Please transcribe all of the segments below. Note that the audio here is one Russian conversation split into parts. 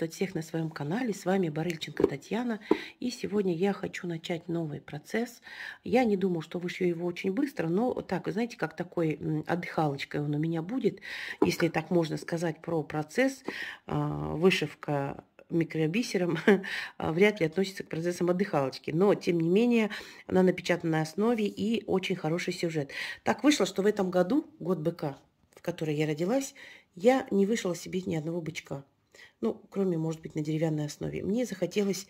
приветствовать всех на своем канале. С вами Барыльченко Татьяна. И сегодня я хочу начать новый процесс. Я не думала, что вышью его очень быстро, но так, знаете, как такой отдыхалочкой он у меня будет, если так можно сказать про процесс а, вышивка микробисером а, вряд ли относится к процессам отдыхалочки. Но, тем не менее, она напечатана на основе и очень хороший сюжет. Так вышло, что в этом году, год быка, в которой я родилась, я не вышла себе ни одного бычка ну, кроме, может быть, на деревянной основе. Мне захотелось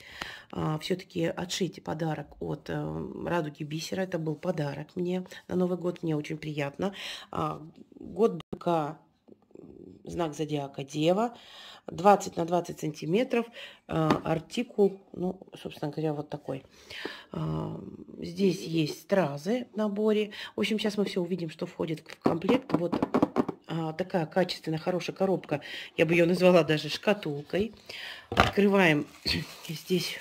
а, все-таки отшить подарок от а, радуги бисера. Это был подарок мне на Новый год, мне очень приятно. А, год быка знак зодиака Дева, 20 на 20 сантиметров, а, артикул, ну, собственно говоря, вот такой. А, здесь есть стразы в наборе. В общем, сейчас мы все увидим, что входит в комплект. Вот а, такая качественная, хорошая коробка. Я бы ее назвала даже шкатулкой. Открываем здесь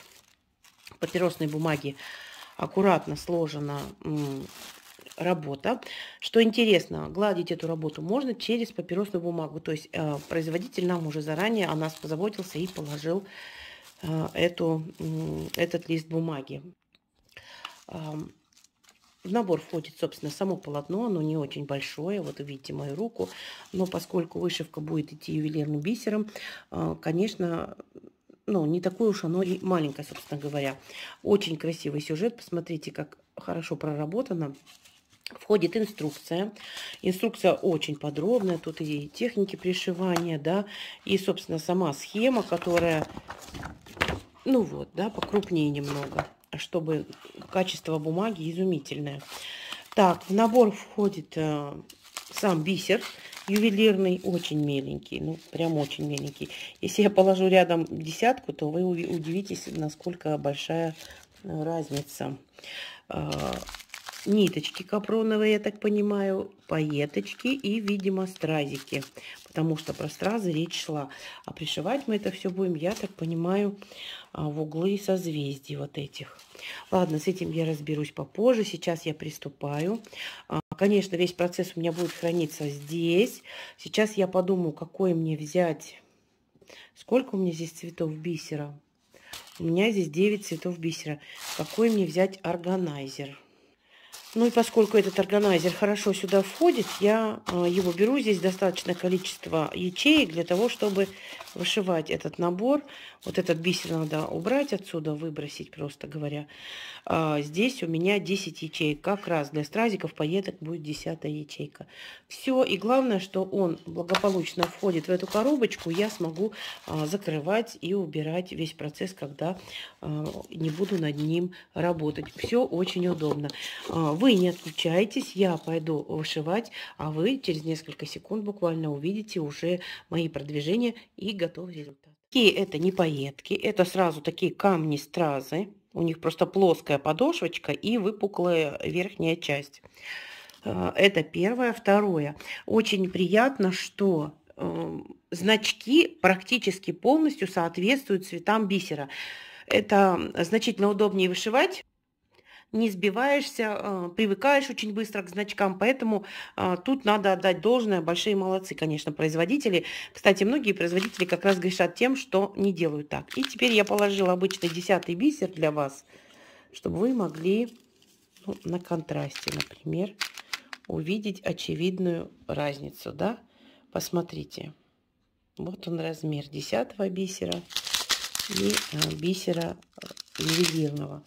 папиросной бумаги. Аккуратно сложена работа. Что интересно, гладить эту работу можно через папиросную бумагу. То есть э, производитель нам уже заранее о нас позаботился и положил э, эту, этот лист бумаги. В набор входит, собственно, само полотно, оно не очень большое, вот видите мою руку, но поскольку вышивка будет идти ювелирным бисером, э, конечно, ну, не такое уж оно и маленькое, собственно говоря. Очень красивый сюжет, посмотрите, как хорошо проработано. Входит инструкция. Инструкция очень подробная. Тут и техники пришивания, да, и, собственно, сама схема, которая, ну вот, да, покрупнее немного чтобы качество бумаги изумительное. Так, в набор входит э, сам бисер ювелирный, очень меленький, ну, прям очень меленький. Если я положу рядом десятку, то вы удивитесь, насколько большая э, разница. Э, ниточки капроновые, я так понимаю, пайеточки и, видимо, стразики, потому что про стразы речь шла. А пришивать мы это все будем, я так понимаю, а, в углы созвездий вот этих. Ладно, с этим я разберусь попозже, сейчас я приступаю. А, конечно, весь процесс у меня будет храниться здесь. Сейчас я подумаю, какой мне взять... Сколько у меня здесь цветов бисера? У меня здесь 9 цветов бисера. Какой мне взять органайзер? Ну и поскольку этот органайзер хорошо сюда входит, я э, его беру. Здесь достаточное количество ячеек для того, чтобы вышивать этот набор. Вот этот бисер надо убрать отсюда, выбросить, просто говоря. А, здесь у меня 10 ячеек. Как раз для стразиков пайеток будет 10 ячейка. Все. И главное, что он благополучно входит в эту коробочку. Я смогу а, закрывать и убирать весь процесс, когда а, не буду над ним работать. Все очень удобно. А, вы не отключайтесь. Я пойду вышивать, а вы через несколько секунд буквально увидите уже мои продвижения и готовый результат. Такие это не поетки, это сразу такие камни-стразы. У них просто плоская подошвочка и выпуклая верхняя часть. А, это первое. Второе. Очень приятно, что эм, значки практически полностью соответствуют цветам бисера. Это значительно удобнее вышивать, не сбиваешься, э, привыкаешь очень быстро к значкам, поэтому э, тут надо отдать должное, большие молодцы, конечно, производители. Кстати, многие производители как раз грешат тем, что не делают так. И теперь я положила обычный десятый бисер для вас, чтобы вы могли ну, на контрасте, например, увидеть очевидную разницу, да? Посмотрите. Вот он размер десятого бисера и э, бисера левизирного.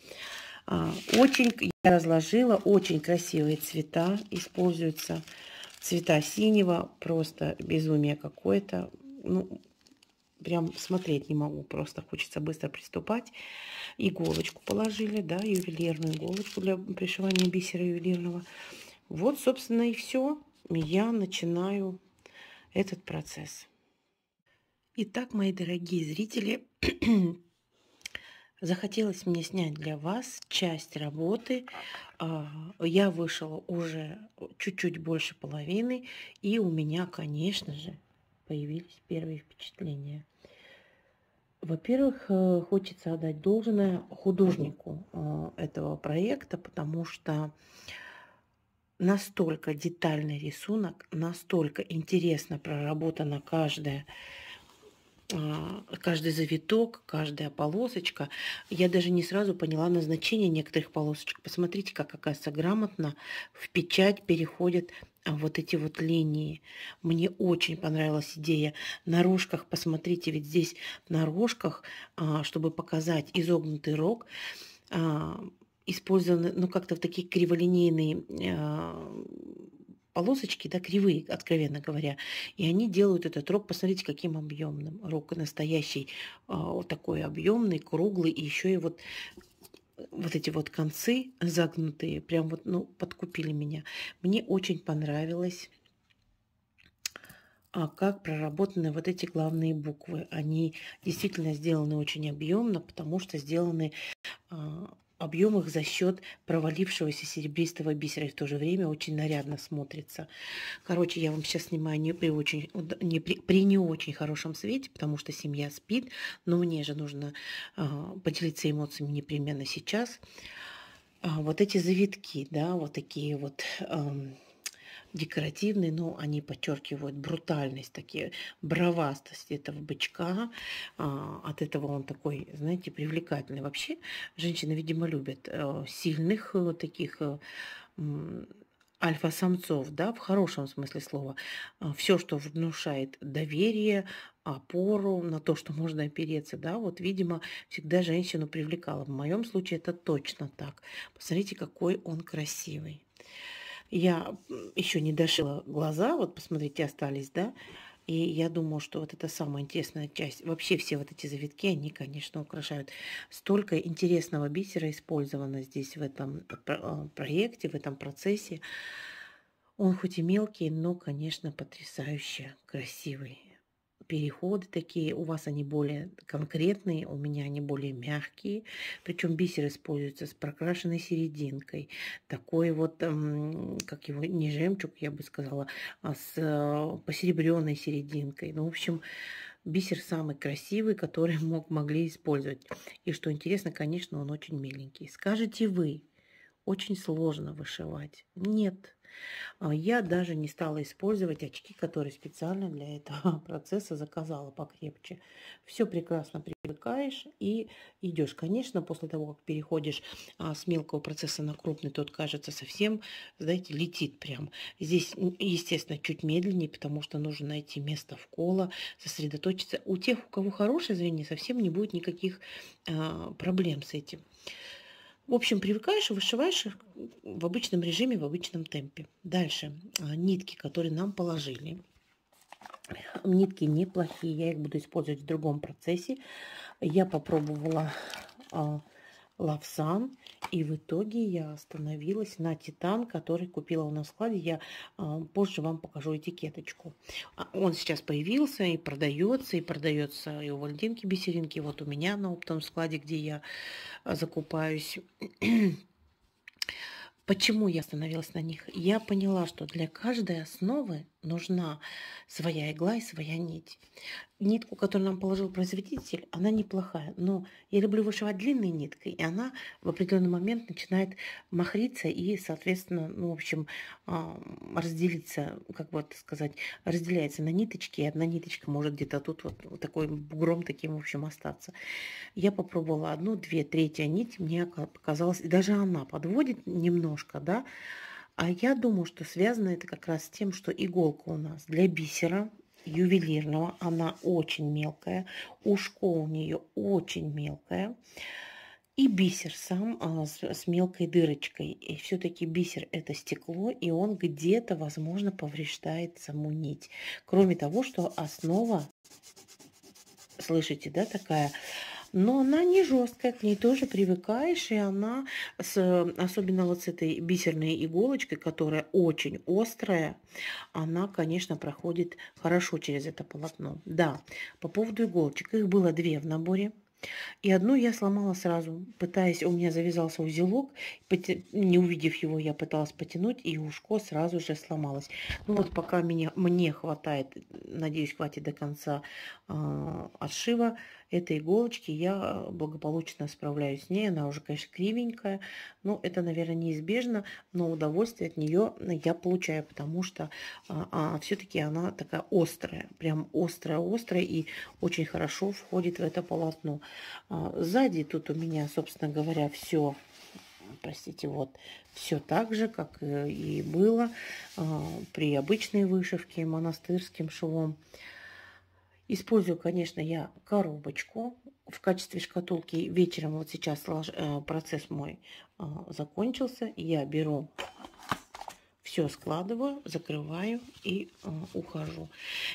А, очень я разложила, очень красивые цвета используются. Цвета синего, просто безумие какое-то. Ну, прям смотреть не могу, просто хочется быстро приступать. Иголочку положили, да, ювелирную иголочку для пришивания бисера ювелирного. Вот, собственно, и все. Я начинаю этот процесс. Итак, мои дорогие зрители, Захотелось мне снять для вас часть работы. А, я вышла уже чуть-чуть больше половины, и у меня, конечно же, появились первые впечатления. Во-первых, э, хочется отдать должное художнику э, этого проекта, потому что настолько детальный рисунок, настолько интересно проработана каждая а, каждый завиток, каждая полосочка. Я даже не сразу поняла назначение некоторых полосочек. Посмотрите, как, оказывается, грамотно в печать переходят а, вот эти вот линии. Мне очень понравилась идея. На рожках, посмотрите, ведь здесь на рожках, а, чтобы показать изогнутый рог, использованы, ну, как-то в такие криволинейные полосочки, да, кривые, откровенно говоря. И они делают этот рог, посмотрите, каким объемным. Рог настоящий, а, вот такой объемный, круглый, и еще и вот вот эти вот концы загнутые, прям вот, ну, подкупили меня. Мне очень понравилось, а как проработаны вот эти главные буквы. Они действительно сделаны очень объемно, потому что сделаны а, объем их за счет провалившегося серебристого бисера. И в то же время очень нарядно смотрится. Короче, я вам сейчас снимаю не при, очень, не при, при не очень хорошем свете, потому что семья спит, но мне же нужно э, поделиться эмоциями непременно сейчас. А, вот эти завитки, да, вот такие вот... Э, декоративный, но они подчеркивают брутальность, такие бравастость этого бычка. А, от этого он такой, знаете, привлекательный. Вообще женщины, видимо, любят э, сильных э, таких э, альфа-самцов, да, в хорошем смысле слова. А, Все, что внушает доверие, опору, на то, что можно опереться, да, вот, видимо, всегда женщину привлекало. В моем случае это точно так. Посмотрите, какой он красивый. Я еще не дошила глаза, вот посмотрите, остались, да, и я думаю, что вот это самая интересная часть. Вообще все вот эти завитки, они, конечно, украшают. Столько интересного бисера использовано здесь в этом а, проекте, в этом процессе. Он хоть и мелкий, но, конечно, потрясающе красивый переходы такие. У вас они более конкретные, у меня они более мягкие. Причем бисер используется с прокрашенной серединкой. Такой вот, как его, не жемчуг, я бы сказала, а с э, посеребренной серединкой. Ну, в общем, бисер самый красивый, который мог, могли использовать. И что интересно, конечно, он очень миленький. Скажете вы, очень сложно вышивать. Нет, а, я даже не стала использовать очки, которые специально для этого процесса заказала покрепче. Все прекрасно привыкаешь и идешь. Конечно, после того, как переходишь а, с мелкого процесса на крупный, тот кажется совсем, знаете, летит прям. Здесь, естественно, чуть медленнее, потому что нужно найти место в вкола, сосредоточиться. У тех, у кого хорошее зрение, совсем не будет никаких а, проблем с этим. В общем, привыкаешь и вышиваешь их в обычном режиме, в обычном темпе. Дальше а, нитки, которые нам положили. Нитки неплохие, я их буду использовать в другом процессе. Я попробовала а, лавсан и в итоге я остановилась на титан, который купила у нас в складе. Я э, позже вам покажу этикеточку. А, он сейчас появился и продается, и продается и у Вальдинки бисеринки. Вот у меня на оптом складе, где я а, закупаюсь. Почему я остановилась на них? Я поняла, что для каждой основы нужна своя игла и своя нить. Нитку, которую нам положил производитель, она неплохая, но я люблю вышивать длинной ниткой, и она в определенный момент начинает махриться и, соответственно, ну, в общем, а, разделиться, как бы это сказать, разделяется на ниточки, и одна ниточка может где-то тут вот, вот такой бугром таким, в общем, остаться. Я попробовала одну, две, третья нить, мне показалось, и даже она подводит немножко, да, а я думаю, что связано это как раз с тем, что иголка у нас для бисера ювелирного, она очень мелкая, ушко у нее очень мелкое. И бисер сам а, с, с мелкой дырочкой. И все-таки бисер это стекло, и он где-то, возможно, повреждает саму нить. Кроме того, что основа, слышите, да, такая но она не жесткая, к ней тоже привыкаешь, и она, с, особенно вот с этой бисерной иголочкой, которая очень острая, она, конечно, проходит хорошо через это полотно. Да, по поводу иголочек, их было две в наборе. И одну я сломала сразу, пытаясь, у меня завязался узелок, не увидев его, я пыталась потянуть, и ушко сразу же сломалось. Ну вот пока меня, мне хватает, надеюсь, хватит до конца э, а, отшива, этой иголочки я благополучно справляюсь с ней. Она уже, конечно, кривенькая, но ну, это, наверное, неизбежно, но удовольствие от нее я получаю, потому что а, а, все-таки она такая острая, прям острая-острая и очень хорошо входит в это полотно. А, сзади тут у меня, собственно говоря, все простите, вот все так же, как э, и было а, при обычной вышивке монастырским швом. Использую, конечно, я коробочку в качестве шкатулки. Вечером вот сейчас э, процесс мой э, закончился. Я беру все складываю, закрываю и э, ухожу.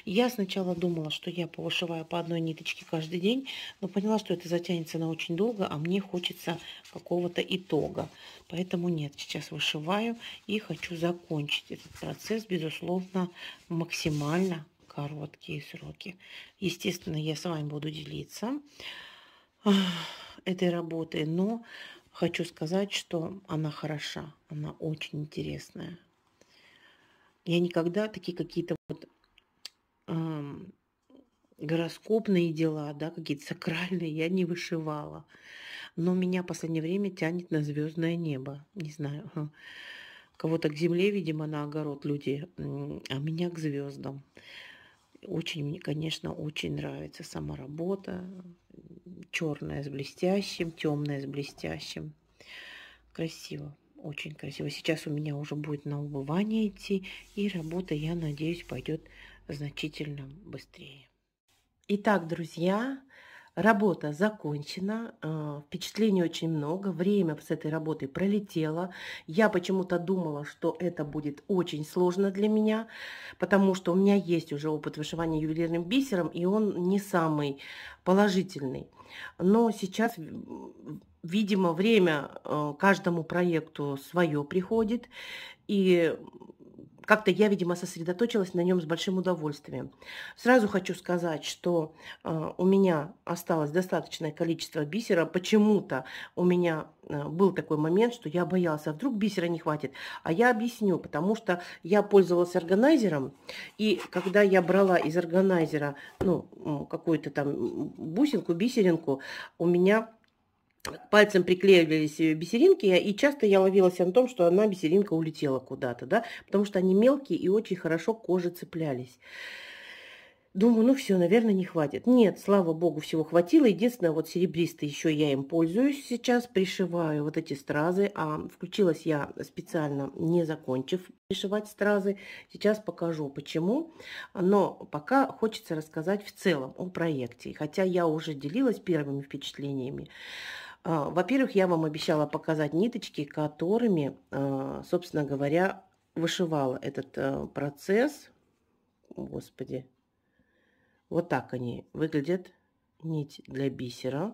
Я сначала думала, что я повышиваю по одной ниточке каждый день, но поняла, что это затянется на очень долго, а мне хочется какого-то итога. Поэтому нет, сейчас вышиваю и хочу закончить этот процесс, безусловно, максимально короткие сроки. Естественно, я с вами буду делиться а, этой работой, но хочу сказать, что она хороша, она очень интересная. Я никогда такие какие-то вот эм, гороскопные дела, да, какие-то сакральные я не вышивала. Но меня в последнее время тянет на звездное небо. Не знаю. Кого-то к земле, видимо, на огород люди, а меня к звездам. Очень мне, конечно, очень нравится сама работа. Черная с блестящим, темная с блестящим. Красиво, очень красиво. Сейчас у меня уже будет на убывание идти, и работа, я надеюсь, пойдет значительно быстрее. Итак, друзья, Работа закончена, э, впечатлений очень много, время с этой работой пролетело. Я почему-то думала, что это будет очень сложно для меня, потому что у меня есть уже опыт вышивания ювелирным бисером, и он не самый положительный. Но сейчас, видимо, время э, каждому проекту свое приходит, и как-то я, видимо, сосредоточилась на нем с большим удовольствием. Сразу хочу сказать, что э, у меня осталось достаточное количество бисера. Почему-то у меня э, был такой момент, что я боялась, а вдруг бисера не хватит. А я объясню, потому что я пользовалась органайзером, и когда я брала из органайзера ну, какую-то там бусинку, бисеринку, у меня пальцем приклеивались э, бисеринки, и часто я ловилась на том, что одна бисеринка улетела куда-то, да, потому что они мелкие и очень хорошо к коже цеплялись. Думаю, ну все, наверное, не хватит. Нет, слава богу, всего хватило. Единственное, вот серебристый еще я им пользуюсь сейчас, пришиваю вот эти стразы. А включилась я специально, не закончив пришивать стразы. Сейчас покажу, почему. Но пока хочется рассказать в целом о проекте. Хотя я уже делилась первыми впечатлениями. А, во-первых, я вам обещала показать ниточки, которыми, а, собственно говоря, вышивала этот а, процесс. Господи, вот так они выглядят. Нить для бисера.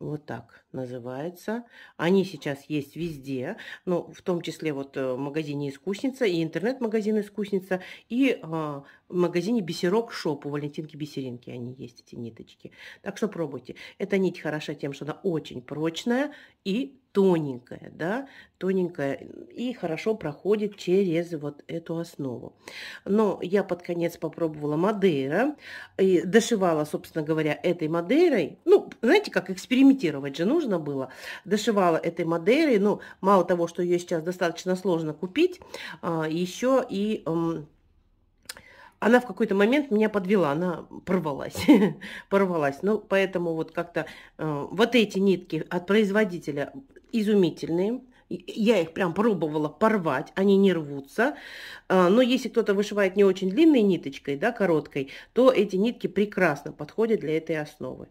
Вот так называется. Они сейчас есть везде, ну, в том числе вот э, в магазине «Искусница» и интернет-магазин «Искусница», и э, в магазине «Бисерок Шоп» у Валентинки Бисеринки они есть, эти ниточки. Так что пробуйте. Эта нить хороша тем, что она очень прочная и тоненькая, да, тоненькая и хорошо проходит через вот эту основу. Но я под конец попробовала Мадейра и дошивала, собственно говоря, этой Мадейрой, ну, знаете, как экспериментировать же нужно было. Дошивала этой модели, ну, мало того, что ее сейчас достаточно сложно купить, а, еще и она в какой-то момент меня подвела, она порвалась, порвалась. Ну, поэтому вот как-то э, вот эти нитки от производителя изумительные. Я их прям пробовала порвать, они не рвутся. А, но если кто-то вышивает не очень длинной ниточкой, да, короткой, то эти нитки прекрасно подходят для этой основы.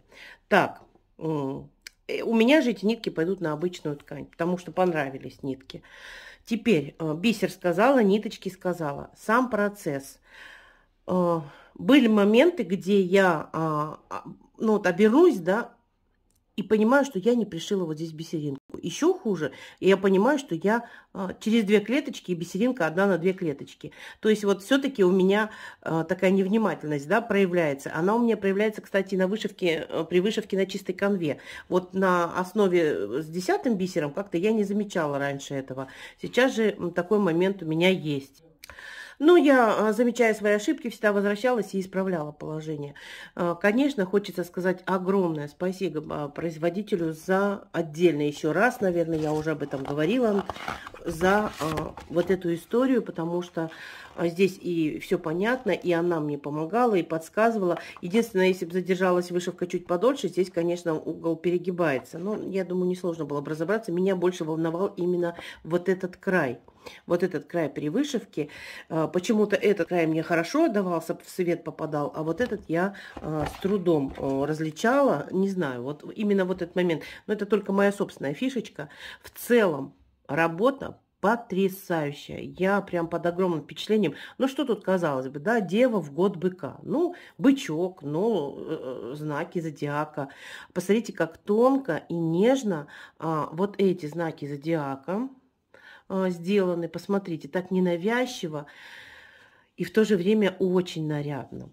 Так, э, у меня же эти нитки пойдут на обычную ткань, потому что понравились нитки. Теперь а, бисер сказала, ниточки сказала. Сам процесс. А, были моменты, где я ну, вот обернусь, да, и понимаю, что я не пришила вот здесь бисеринку. Еще хуже, я понимаю, что я а, через две клеточки, и бисеринка одна на две клеточки. То есть вот все-таки у меня э, такая невнимательность, да, проявляется. Она у меня проявляется, кстати, на вышивке, а, при вышивке на чистой конве. Вот на основе э, с десятым бисером как-то я не замечала раньше этого. Сейчас же такой момент у меня есть. Но ну, я, а, замечая свои ошибки, всегда возвращалась и исправляла положение. А, конечно, хочется сказать огромное спасибо а, производителю за отдельно еще раз, наверное, я уже об этом говорила, за вот эту историю, потому что а здесь и все понятно, и она мне помогала, и подсказывала. Единственное, если бы задержалась вышивка чуть подольше, здесь, конечно, угол перегибается. Но, я думаю, несложно было бы разобраться. Меня больше волновал именно вот этот край вот этот край при вышивке. А, почему-то этот край мне хорошо давался в свет попадал, а вот этот я а, с трудом различала. Не знаю, вот именно вот этот момент. Но это только моя собственная фишечка. В целом работа потрясающая. Я прям под огромным впечатлением. Ну, что тут казалось бы, да, дева в год быка. Ну, бычок, ну, э, э знаки зодиака. Посмотрите, как тонко и нежно э, вот эти знаки зодиака э, сделаны. Посмотрите, так ненавязчиво и в то же время очень нарядно.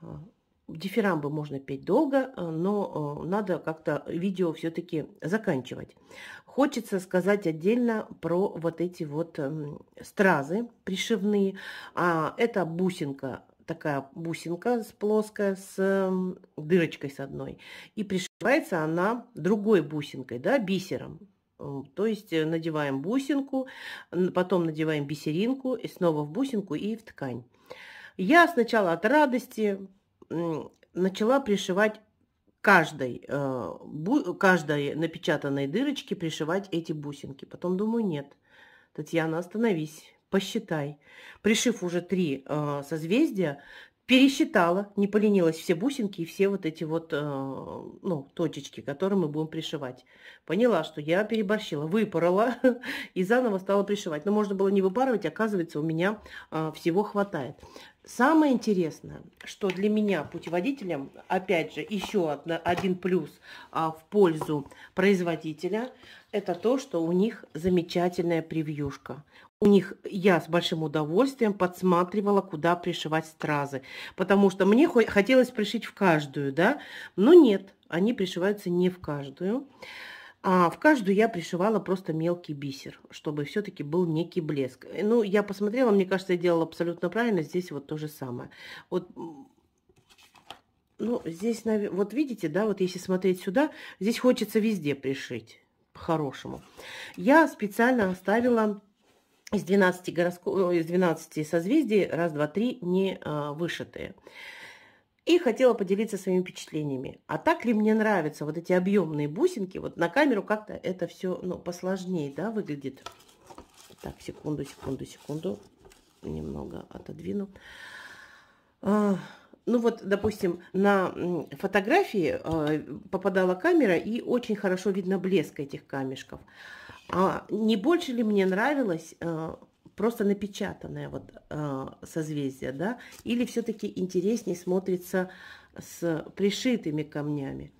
А, дифирамбы можно петь долго, а, но а, надо как-то видео все-таки заканчивать. Хочется сказать отдельно про вот эти вот эм, стразы пришивные. А, это бусинка, такая бусинка с плоская, с эм, дырочкой с одной. И пришивается она другой бусинкой, да, бисером. То есть э, надеваем бусинку, потом надеваем бисеринку, и снова в бусинку и в ткань. Я сначала от радости начала пришивать каждой, э, каждой напечатанной дырочке пришивать эти бусинки. Потом думаю, нет, Татьяна, остановись, посчитай. Пришив уже три э, созвездия, пересчитала, не поленилась все бусинки и все вот эти вот, э, ну, точечки, которые мы будем пришивать. Поняла, что я переборщила, выпорола и заново стала пришивать. Но можно было не выпарывать, оказывается, у меня э, всего хватает. Самое интересное, что для меня, путеводителем, опять же, еще одна, один плюс а, в пользу производителя, это то, что у них замечательная превьюшка у них я с большим удовольствием подсматривала, куда пришивать стразы, потому что мне хотелось пришить в каждую, да, но нет, они пришиваются не в каждую. А в каждую я пришивала просто мелкий бисер, чтобы все-таки был некий блеск. Э, ну, я посмотрела, мне кажется, я делала абсолютно правильно, здесь вот то же самое. Вот ну, здесь, вот видите, да, вот если смотреть сюда, здесь хочется везде пришить по-хорошему. Я специально оставила из 12, гороскоп, из 12 созвездий, раз, два, три, не а, вышитые. И хотела поделиться своими впечатлениями. А так ли мне нравятся вот эти объемные бусинки? Вот на камеру как-то это все ну, посложнее да, выглядит. Так, секунду, секунду, секунду. Немного отодвину. А, ну вот, допустим, на фотографии э, попадала камера, и очень хорошо видно блеск этих камешков. А не больше ли мне нравилось э, просто напечатанное вот э, созвездие, да? Или все-таки интереснее смотрится с пришитыми камнями?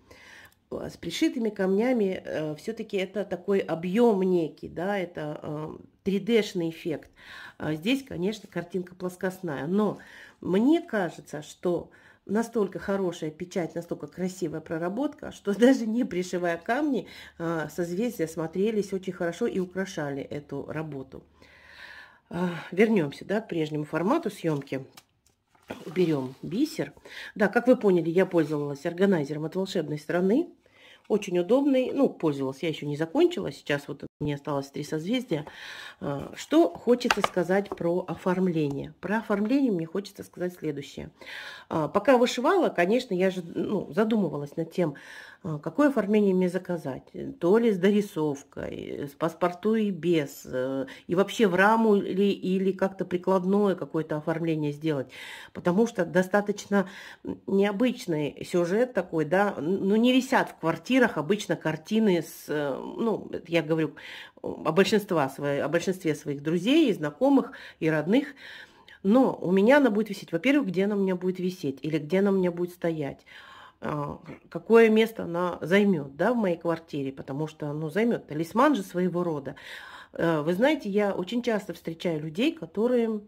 С пришитыми камнями все-таки это такой объем некий, да, это 3D-шный эффект. А здесь, конечно, картинка плоскостная, но мне кажется, что настолько хорошая печать, настолько красивая проработка, что даже не пришивая камни, а, созвездия смотрелись очень хорошо и украшали эту работу. А, вернемся да, к прежнему формату съемки. Берем бисер. Да, как вы поняли, я пользовалась органайзером от волшебной страны. Очень удобный. Ну, пользовалась, я еще не закончила. Сейчас вот мне осталось три созвездия. А, что хочется сказать про оформление? Про оформление мне хочется сказать следующее. А, пока вышивала, конечно, я же ну, задумывалась над тем, а, какое оформление мне заказать. То ли с дорисовкой, с паспорту и без, э, и вообще в раму ли, или как-то прикладное какое-то оформление сделать. Потому что достаточно необычный сюжет такой, да, ну не висят в квартирах обычно картины с, э, ну, я говорю, о, большинства, своих, о большинстве своих друзей и знакомых, и родных. Но у меня она будет висеть. Во-первых, где она у меня будет висеть или где она у меня будет стоять а, какое место она займет да, в моей квартире, потому что ну, займет талисман же своего рода. А, вы знаете, я очень часто встречаю людей, которые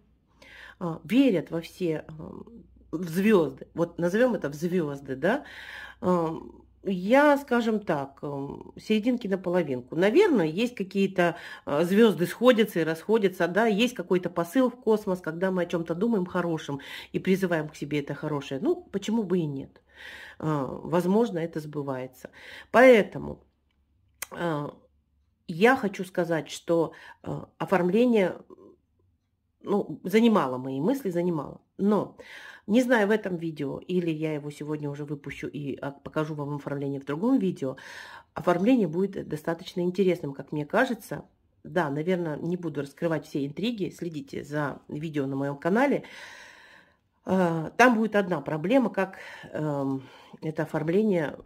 а, верят во все в звезды. Вот назовем это в звезды, да я, скажем так, эм, серединки на половинку. Наверное, есть какие-то э, звезды сходятся и расходятся, да, есть какой-то посыл в космос, когда мы о чем-то думаем хорошем и призываем к себе это хорошее. Ну, почему бы и нет? Э, возможно, это сбывается. Поэтому э, я хочу сказать, что оформление ну, занимало мои мысли, занимало. Но не знаю, в этом видео, или я его сегодня уже выпущу и а, покажу вам оформление в другом видео, оформление будет э, достаточно интересным, как мне кажется. Да, наверное, не буду раскрывать все интриги, следите за видео на моем канале. А, там будет одна проблема, как эм, это оформление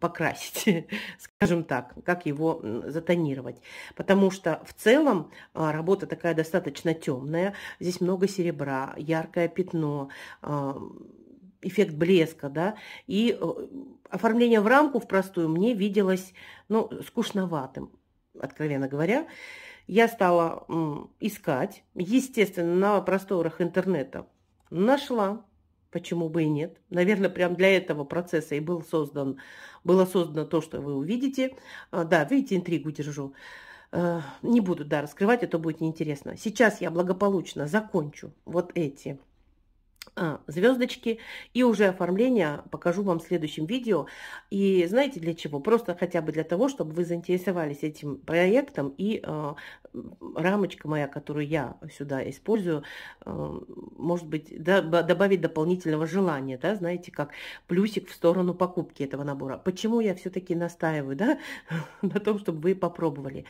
покрасить, скажем так, как его затонировать. Потому что в целом а, работа такая достаточно темная, здесь много серебра, яркое пятно, а, эффект блеска, да, и э, оформление в рамку в простую мне виделось, ну, скучноватым, откровенно говоря. Я стала искать, естественно, на просторах интернета Нашла. Почему бы и нет? Наверное, прям для этого процесса и был создан, было создано то, что вы увидите. А, да, видите, интригу держу. А, не буду, да, раскрывать, это а будет неинтересно. Сейчас я благополучно закончу вот эти а, звездочки и уже оформление покажу вам в следующем видео. И знаете для чего? Просто хотя бы для того, чтобы вы заинтересовались этим проектом и э, рамочка моя, которую я сюда использую, э, может быть, да, добавить дополнительного желания, да, знаете, как плюсик в сторону покупки этого набора. Почему я все-таки настаиваю, да, на том, чтобы вы попробовали?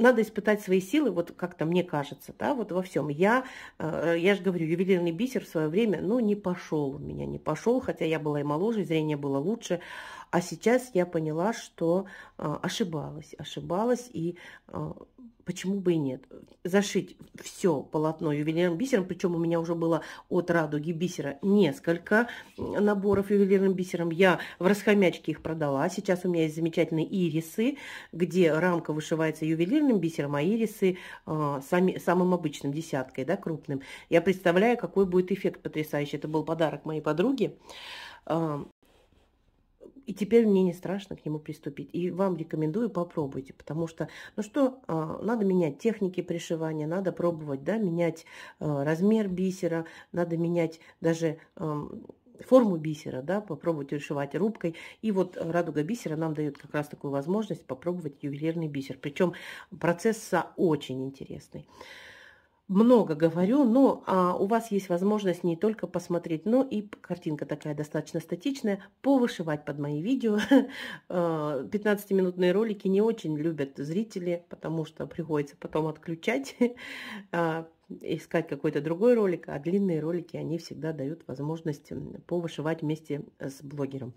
надо испытать свои силы, вот как-то мне кажется, да, вот во всем. Я, э, я же говорю, ювелирный бисер в свое время, ну, не пошел у меня, не пошел, хотя я была и моложе, зрение было лучше, а сейчас я поняла, что а, ошибалась, ошибалась, и а, почему бы и нет. Зашить все полотно ювелирным бисером, причем у меня уже было от радуги бисера несколько наборов ювелирным бисером. Я в расхомячке их продала. Сейчас у меня есть замечательные ирисы, где рамка вышивается ювелирным бисером, а ирисы а, сами, самым обычным, десяткой, да, крупным. Я представляю, какой будет эффект потрясающий. Это был подарок моей подруги. А, и теперь мне не страшно к нему приступить. И вам рекомендую, попробуйте, потому что, ну что, а, надо менять техники пришивания, надо пробовать, да, менять а, размер бисера, надо менять даже форму бисера, да, попробовать решивать рубкой. И вот радуга бисера нам дает как раз такую возможность попробовать ювелирный бисер. Причем процесса очень интересный много говорю, но а, у вас есть возможность не только посмотреть, но и картинка такая достаточно статичная, повышивать под мои видео. 15-минутные а, ролики не очень любят зрители, потому что приходится потом отключать, а, искать какой-то другой ролик, а длинные ролики, они всегда дают возможность повышивать вместе с блогером.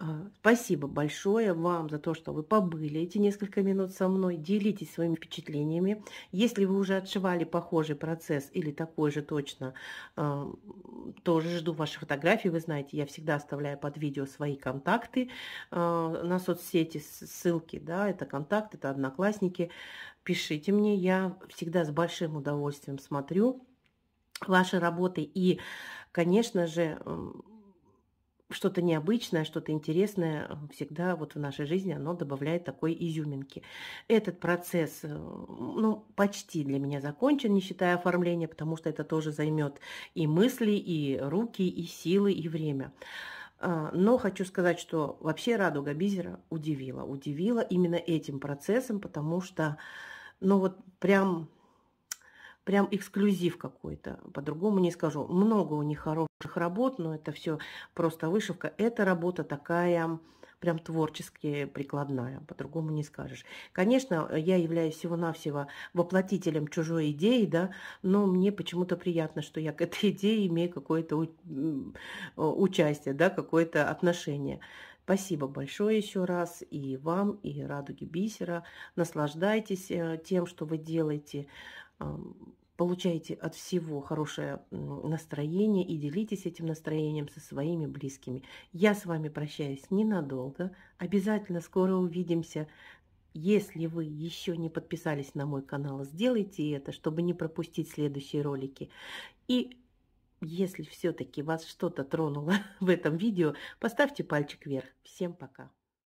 А, спасибо большое вам за то, что вы побыли эти несколько минут со мной. Делитесь своими впечатлениями. Если вы уже отшивали похожий процесс или такой же точно, тоже жду ваши фотографии. Вы знаете, я всегда оставляю под видео свои контакты а, на соцсети, ссылки, да, это контакт, это одноклассники. Пишите мне, я всегда с большим удовольствием смотрю ваши работы и, конечно же, что-то необычное, что-то интересное э, всегда вот в нашей жизни оно добавляет такой изюминки. Этот процесс, э, ну, почти для меня закончен, не считая оформления, потому что это тоже займет и мысли, и руки, и силы, и время. А, но хочу сказать, что вообще радуга Бизера удивила. Удивила именно этим процессом, потому что, ну вот прям прям эксклюзив какой-то, по-другому не скажу. Много у них хороших работ, но это все просто вышивка. Это работа такая прям творчески прикладная, по-другому не скажешь. Конечно, я являюсь всего-навсего воплотителем чужой идеи, да, но мне почему-то приятно, что я к этой идее имею какое-то участие, да, какое-то отношение. Спасибо большое еще раз и вам, и радуги бисера. Наслаждайтесь э, тем, что вы делаете. Получайте от всего хорошее настроение и делитесь этим настроением со своими близкими. Я с вами прощаюсь ненадолго. Обязательно скоро увидимся. Если вы еще не подписались на мой канал, сделайте это, чтобы не пропустить следующие ролики. И если все-таки вас что-то тронуло в этом видео, поставьте пальчик вверх. Всем пока!